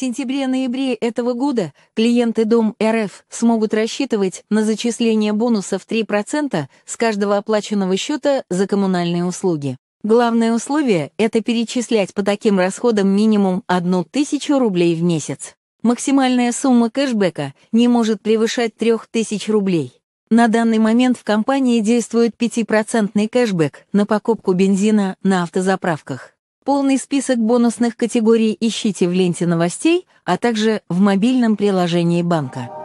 сентябре-ноябре этого года клиенты Дом РФ смогут рассчитывать на зачисление бонусов 3% с каждого оплаченного счета за коммунальные услуги. Главное условие — это перечислять по таким расходам минимум 1000 рублей в месяц. Максимальная сумма кэшбэка не может превышать 3000 рублей. На данный момент в компании действует 5% кэшбэк на покупку бензина на автозаправках. Полный список бонусных категорий ищите в ленте новостей, а также в мобильном приложении банка.